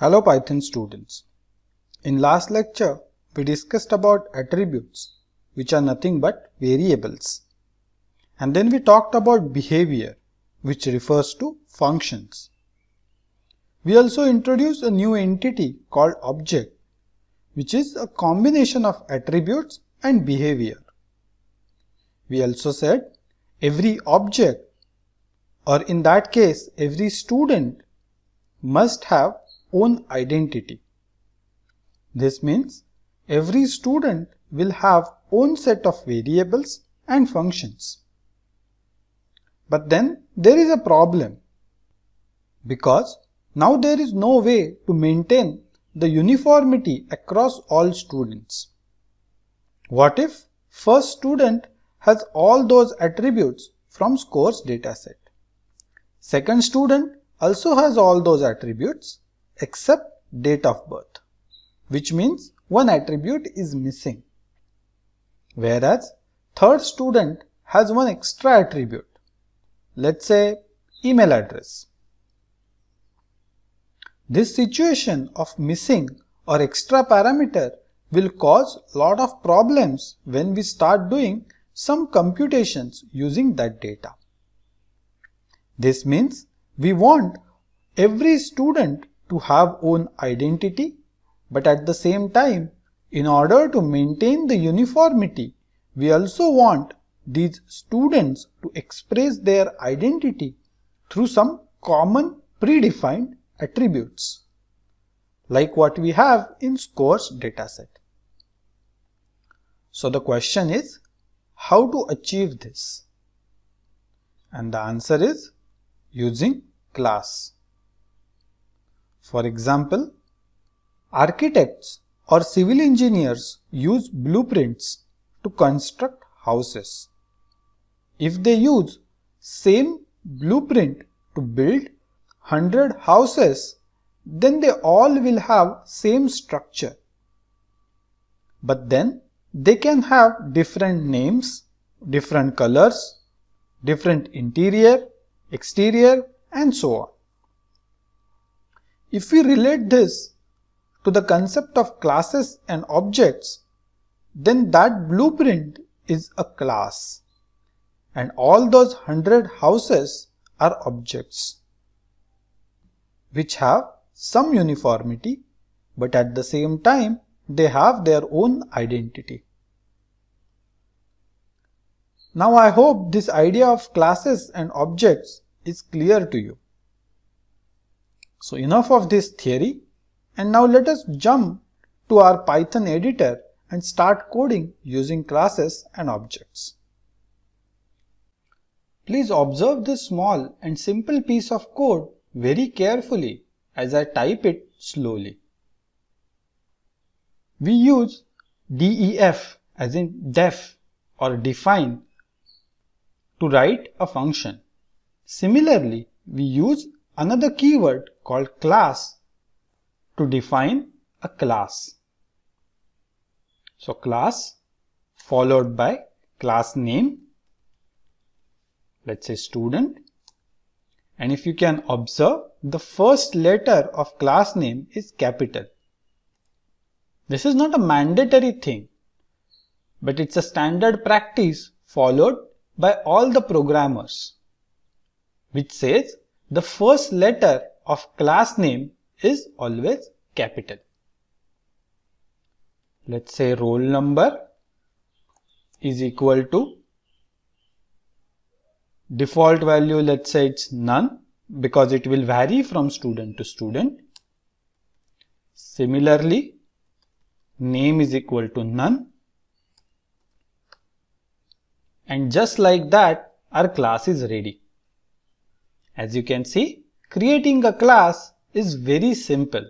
Hello Python students. In last lecture, we discussed about attributes, which are nothing but variables. And then we talked about behavior, which refers to functions. We also introduced a new entity called object, which is a combination of attributes and behavior. We also said every object, or in that case, every student must have own identity. This means every student will have own set of variables and functions. But then there is a problem because now there is no way to maintain the uniformity across all students. What if first student has all those attributes from scores dataset? Second student also has all those attributes except date of birth, which means one attribute is missing. Whereas third student has one extra attribute, let's say email address. This situation of missing or extra parameter will cause lot of problems when we start doing some computations using that data. This means we want every student to have own identity, but at the same time, in order to maintain the uniformity, we also want these students to express their identity through some common predefined attributes, like what we have in scores dataset. So the question is, how to achieve this? And the answer is using class. For example, architects or civil engineers use blueprints to construct houses. If they use same blueprint to build 100 houses, then they all will have same structure. But then they can have different names, different colors, different interior, exterior and so on. If we relate this to the concept of classes and objects, then that blueprint is a class and all those hundred houses are objects which have some uniformity but at the same time they have their own identity. Now I hope this idea of classes and objects is clear to you. So enough of this theory and now let us jump to our Python editor and start coding using classes and objects. Please observe this small and simple piece of code very carefully as I type it slowly. We use def as in def or define to write a function. Similarly, we use another keyword called class to define a class. So class followed by class name, let's say student. And if you can observe, the first letter of class name is capital. This is not a mandatory thing, but it's a standard practice followed by all the programmers, which says the first letter of class name is always capital. Let's say roll number is equal to default value let's say it's none because it will vary from student to student. Similarly name is equal to none and just like that our class is ready. As you can see, creating a class is very simple.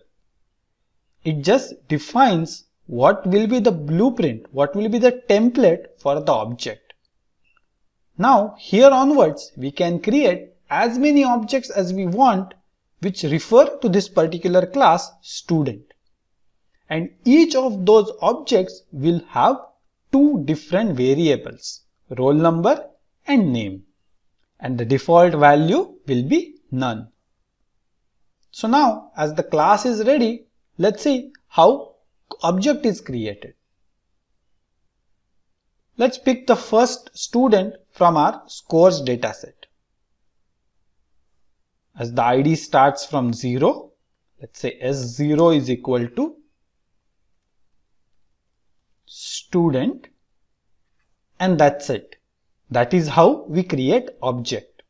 It just defines what will be the blueprint, what will be the template for the object. Now here onwards we can create as many objects as we want which refer to this particular class student. And each of those objects will have two different variables, roll number and name and the default value will be none. So now as the class is ready, let's see how object is created. Let's pick the first student from our scores dataset. As the ID starts from 0, let's say S0 is equal to student and that's it. That is how we create object.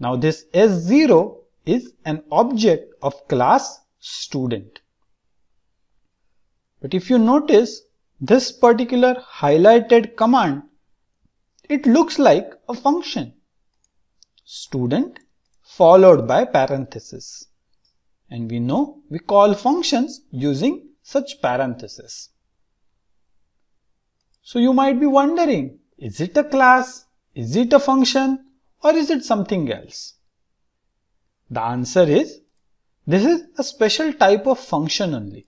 Now this S0 is an object of class student. But if you notice this particular highlighted command, it looks like a function. Student followed by parenthesis. And we know we call functions using such parenthesis. So you might be wondering is it a class? Is it a function? Or is it something else? The answer is, this is a special type of function only.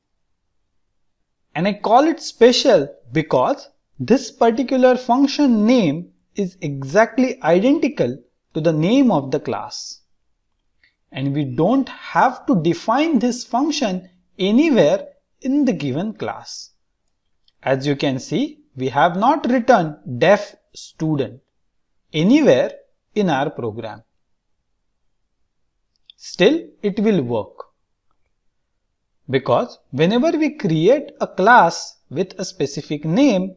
And I call it special because this particular function name is exactly identical to the name of the class. And we don't have to define this function anywhere in the given class. As you can see, we have not written deaf student anywhere in our program. Still, it will work because whenever we create a class with a specific name,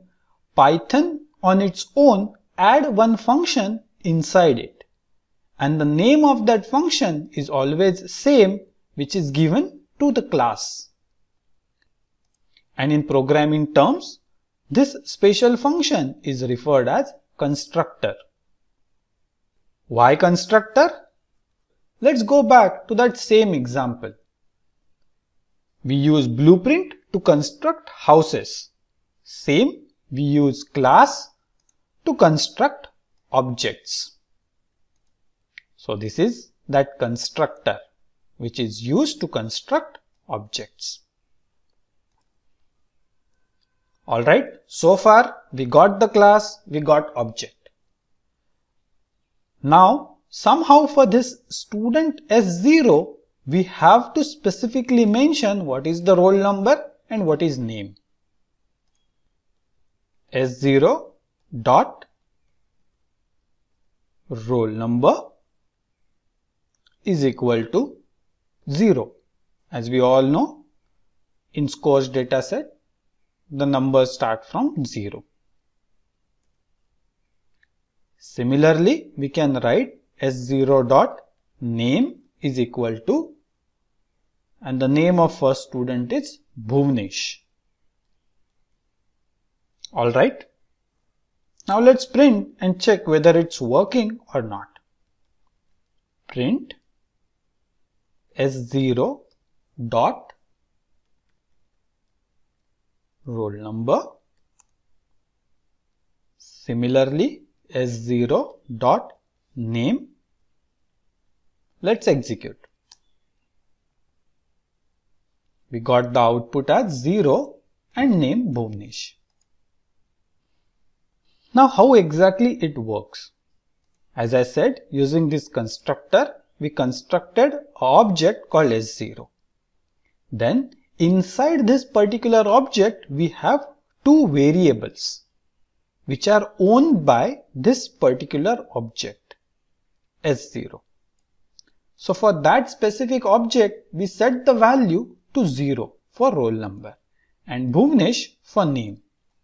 Python on its own add one function inside it and the name of that function is always same which is given to the class. And in programming terms, this special function is referred as constructor. Why constructor? Let's go back to that same example. We use blueprint to construct houses. Same, we use class to construct objects. So this is that constructor which is used to construct objects. Alright, so far we got the class, we got object. Now somehow for this student S0 we have to specifically mention what is the roll number and what is name. S0 dot roll number is equal to 0. As we all know, in scores dataset, the numbers start from 0. Similarly, we can write s0 dot name is equal to and the name of first student is Bhuvnesh. Alright. Now let's print and check whether it's working or not. Print s0 dot roll number. Similarly, S0 dot name. Let's execute. We got the output as 0 and name Bhuvnesh. Now how exactly it works? As I said, using this constructor, we constructed object called S0. Then Inside this particular object, we have two variables which are owned by this particular object S0. So for that specific object, we set the value to 0 for roll number and Bhuvnesh for name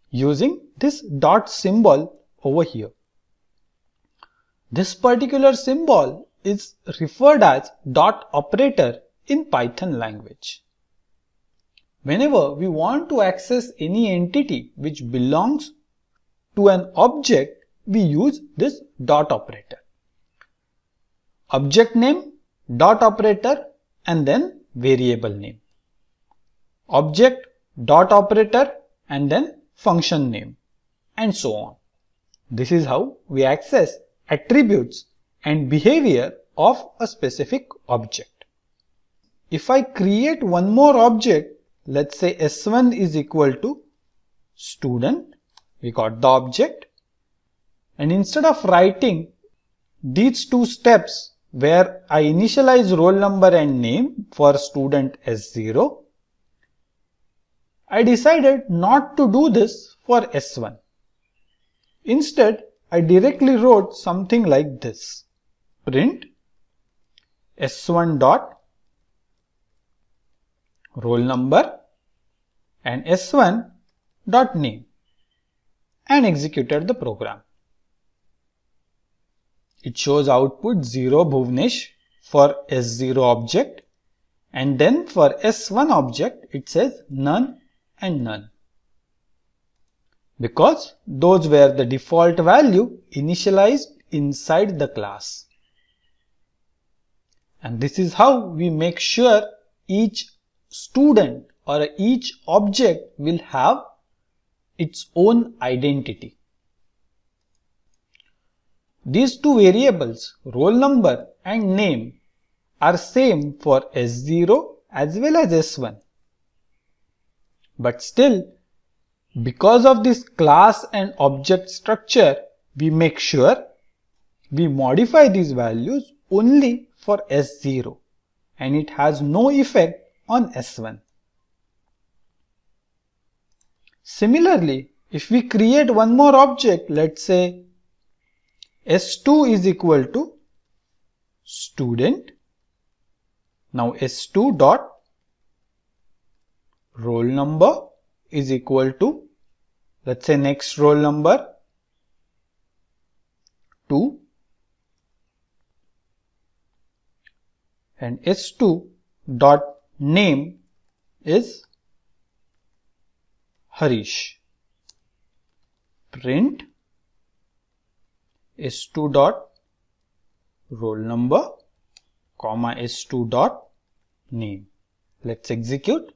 using this dot symbol over here. This particular symbol is referred as dot operator in Python language. Whenever we want to access any entity which belongs to an object, we use this dot operator. Object name, dot operator and then variable name. Object, dot operator and then function name and so on. This is how we access attributes and behavior of a specific object. If I create one more object Let's say S1 is equal to student. We got the object. And instead of writing these two steps where I initialize roll number and name for student S0, I decided not to do this for S1. Instead, I directly wrote something like this print s1 dot roll number and s1 dot name and executed the program. It shows output 0 Bhuvnesh for S0 object and then for S1 object it says none and none because those were the default value initialized inside the class. And this is how we make sure each student or each object will have its own identity. These two variables roll number and name are same for S0 as well as S1. But still because of this class and object structure we make sure we modify these values only for S0 and it has no effect on S1. Similarly, if we create one more object, let's say S2 is equal to student. Now S2 dot roll number is equal to let's say next roll number 2 and S2 dot name is Harish. Print S2 dot roll number comma S2 dot name. Let's execute.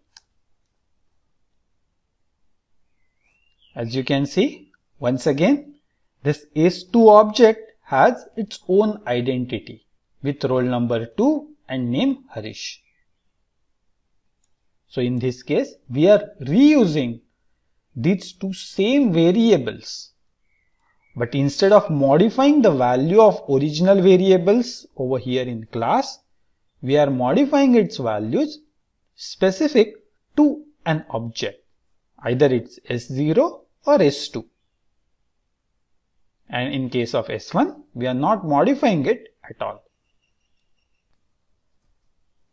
As you can see, once again, this S2 object has its own identity with roll number 2 and name Harish. So in this case, we are reusing these two same variables. But instead of modifying the value of original variables over here in class, we are modifying its values specific to an object, either it's S0 or S2. And in case of S1, we are not modifying it at all.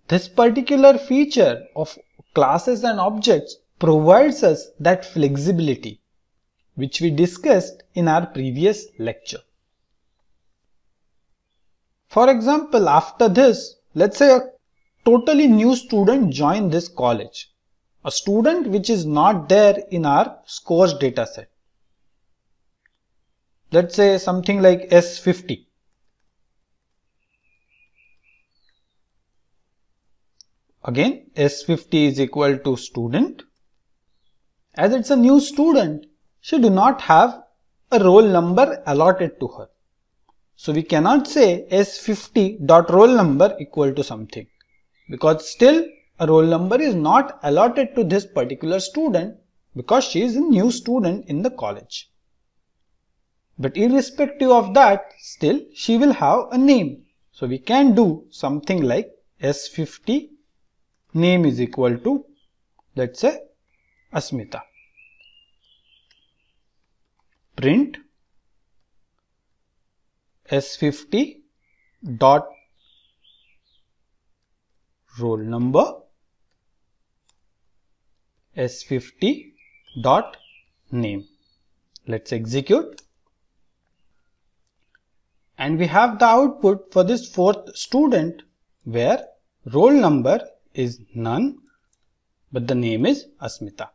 This particular feature of classes and objects provides us that flexibility which we discussed in our previous lecture. For example, after this, let's say a totally new student join this college, a student which is not there in our scores dataset. Let's say something like S50. Again S50 is equal to student. As it's a new student, she do not have a roll number allotted to her. So we cannot say S50 dot roll number equal to something because still a roll number is not allotted to this particular student because she is a new student in the college. But irrespective of that, still she will have a name. So we can do something like S50 name is equal to let's say Asmita. Print S50 dot roll number S50 dot name. Let's execute and we have the output for this fourth student where roll number is none, but the name is Asmita.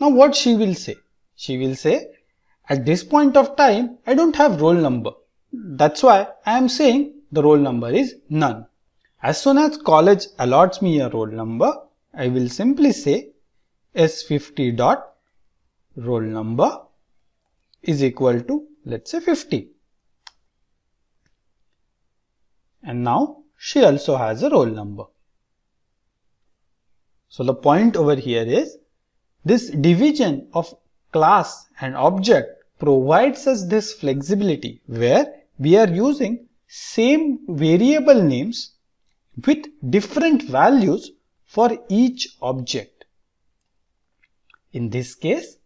Now what she will say? She will say, at this point of time, I don't have roll number. That's why I am saying the roll number is none. As soon as college allots me a roll number, I will simply say S50 dot roll number is equal to let's say 50. And now she also has a roll number. So the point over here is this division of class and object provides us this flexibility where we are using same variable names with different values for each object. In this case,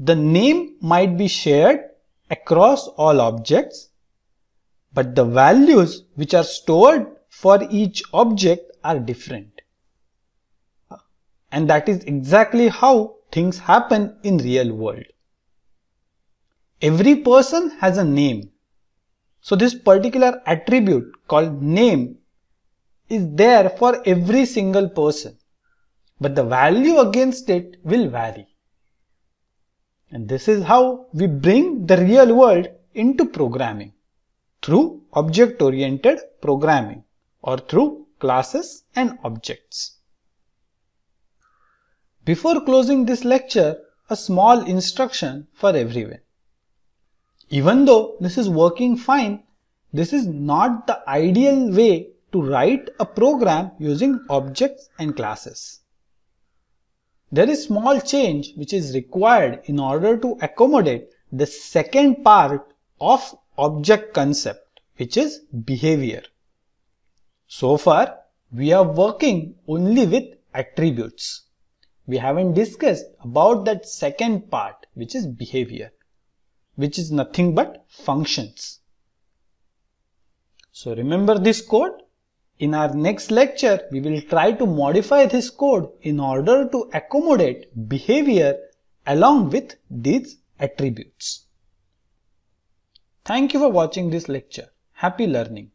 the name might be shared across all objects, but the values which are stored for each object are different. And that is exactly how things happen in real world. Every person has a name. So this particular attribute called name is there for every single person. But the value against it will vary. And this is how we bring the real world into programming through object oriented programming or through classes and objects. Before closing this lecture, a small instruction for everyone. Even though this is working fine, this is not the ideal way to write a program using objects and classes. There is small change which is required in order to accommodate the second part of object concept which is behavior. So far we are working only with attributes we haven't discussed about that second part which is behavior which is nothing but functions. So remember this code. In our next lecture, we will try to modify this code in order to accommodate behavior along with these attributes. Thank you for watching this lecture. Happy learning.